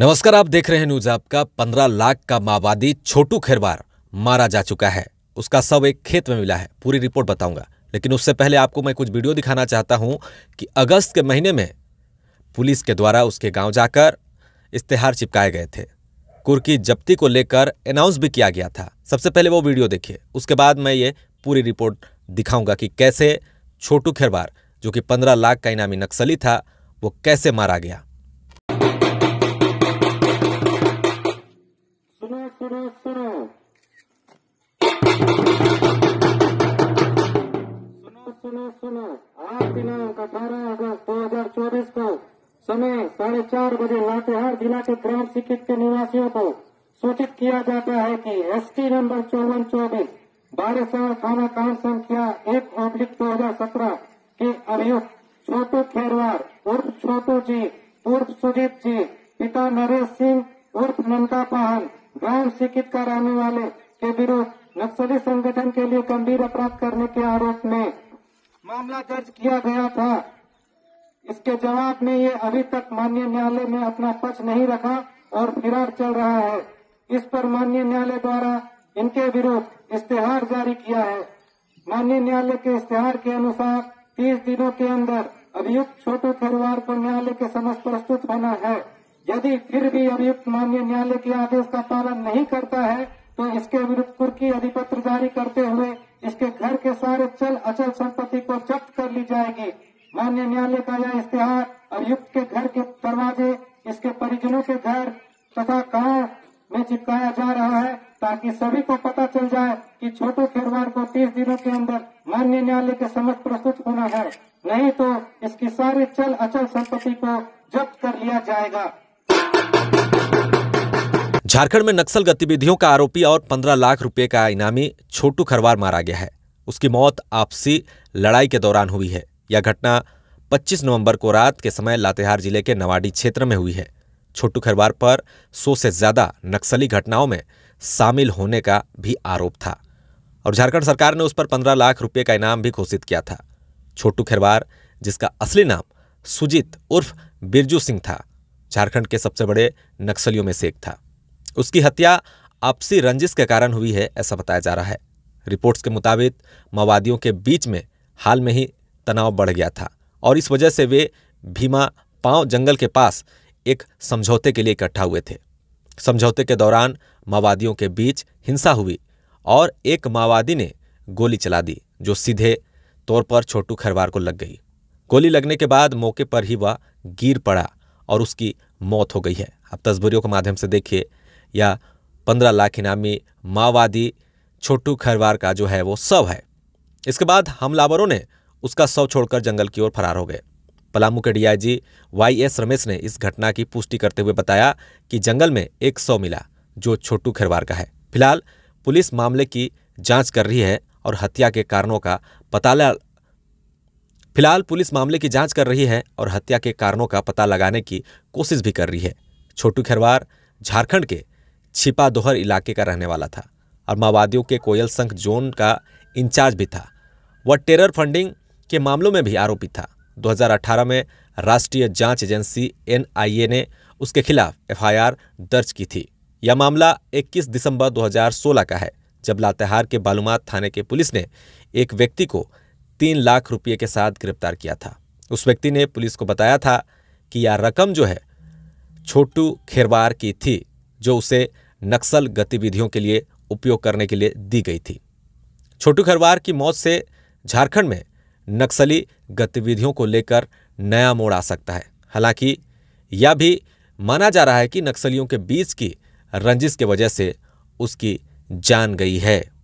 नमस्कार आप देख रहे हैं न्यूज आपका पंद्रह लाख का माओवादी छोटू खेरवार मारा जा चुका है उसका सब एक खेत में मिला है पूरी रिपोर्ट बताऊंगा लेकिन उससे पहले आपको मैं कुछ वीडियो दिखाना चाहता हूं कि अगस्त के महीने में पुलिस के द्वारा उसके गांव जाकर इश्तेहार चिपकाए गए थे कुर्की जब्ती को लेकर अनाउंस भी किया गया था सबसे पहले वो वीडियो देखिए उसके बाद मैं ये पूरी रिपोर्ट दिखाऊंगा कि कैसे छोटू खेरवार जो कि पंद्रह लाख का इनामी नक्सली था वो कैसे मारा गया सुनो सुनो सुनो सुनो सुनो आज दिनांक अठारह अगस्त दो हजार चौबीस को समय साढ़े चार बजे लातेहार जिला के ग्राम सिकिट के निवासियों को सूचित किया जाता है कि एसटी नंबर चौवन चौबीस बारह थाना कांड संख्या एक ऑब्लिक दो हजार सत्रह के अभियुक्त छोटू खेरवार उर्फ छोटू जी उर्फ सुजीत जी पिता नरेश सिंह उर्फ नंदा पहन सिकित शिक्षित कराने वाले के विरुद्ध नक्सली संगठन के लिए गंभीर अपराध करने के आरोप में मामला दर्ज किया गया था इसके जवाब में ये अभी तक माननीय न्यायालय में अपना पक्ष नहीं रखा और फिरार चल रहा है इस पर माननीय न्यायालय द्वारा इनके विरुद्ध इश्तेहार जारी किया है माननीय न्यायालय के इश्तेहार के अनुसार तीस दिनों के अंदर अभियुक्त छोटू थेरवार को न्यायालय के समक्ष प्रस्तुत होना है यदि फिर भी अभियुक्त मान्य न्यायालय के आदेश का पालन नहीं करता है तो इसके विरुद्ध कुर्की अधिपत्र जारी करते हुए इसके घर के सारे चल अचल संपत्ति को जब्त कर ली जाएगी मान्य न्यायालय का यह इश्तेहार अभियुक्त के घर के दरवाजे इसके परिजनों के घर तथा कहा में चिपकाया जा रहा है ताकि सभी को पता चल जाए कि छोटे खेरवार को 30 दिनों के अंदर मान्य न्यायालय के समक्ष प्रस्तुत होना है नहीं तो इसकी सारी चल अचल संपत्ति को जब्त कर लिया जाएगा झारखंड में नक्सल गतिविधियों का आरोपी और 15 लाख रुपए का इनामी छोटू खरवार मारा गया है उसकी मौत आपसी लड़ाई के दौरान हुई है यह घटना 25 नवंबर को रात के समय लातेहार जिले के नवाडी क्षेत्र में हुई है छोटू खरवार पर सौ से ज्यादा नक्सली घटनाओं में शामिल होने का भी आरोप था और झारखंड सरकार ने उस पर पंद्रह लाख रुपये का इनाम भी घोषित किया था छोटू खरवार जिसका असली नाम सुजीत उर्फ बिरजू सिंह था झारखंड के सबसे बड़े नक्सलियों में से एक था उसकी हत्या आपसी रंजिश के कारण हुई है ऐसा बताया जा रहा है रिपोर्ट्स के मुताबिक माओवादियों के बीच में हाल में ही तनाव बढ़ गया था और इस वजह से वे भीमा पांव जंगल के पास एक समझौते के लिए इकट्ठा हुए थे समझौते के दौरान माओवादियों के बीच हिंसा हुई और एक माओवादी ने गोली चला दी जो सीधे तौर पर छोटू खरवार को लग गई गोली लगने के बाद मौके पर ही वह गिर पड़ा और उसकी मौत हो गई है आप तस्वीरों के माध्यम से देखिए या पंद्रह लाख इनामी माओवादी छोटू खरवार का जो है वो शव है इसके बाद हमलावरों ने उसका शव छोड़कर जंगल की ओर फरार हो गए पलामू के डीआईजी एस रमेश ने इस घटना की पुष्टि करते हुए बताया कि जंगल में एक शव मिला जो छोटू खरवार का है फिलहाल पुलिस मामले की जांच कर रही है और हत्या के कारणों का पता फिलहाल पुलिस मामले की जांच कर रही है और हत्या के कारणों का पता लगाने की कोशिश भी कर रही है छोटू खरवार झारखंड के छिपादोहर इलाके का रहने वाला था और माओवादियों के कोयल संघ जोन का इंचार्ज भी था वह टेरर फंडिंग के मामलों में भी आरोपी था 2018 में राष्ट्रीय जांच एजेंसी एन ने उसके खिलाफ एफ दर्ज की थी यह मामला 21 दिसंबर 2016 का है जब लातेहार के बालूमात थाने के पुलिस ने एक व्यक्ति को तीन लाख रुपये के साथ गिरफ्तार किया था उस व्यक्ति ने पुलिस को बताया था कि यह रकम जो है छोटू खेरवार की थी जो उसे नक्सल गतिविधियों के लिए उपयोग करने के लिए दी गई थी छोटू खरवार की मौत से झारखंड में नक्सली गतिविधियों को लेकर नया मोड़ आ सकता है हालांकि यह भी माना जा रहा है कि नक्सलियों के बीच की रंजिश के वजह से उसकी जान गई है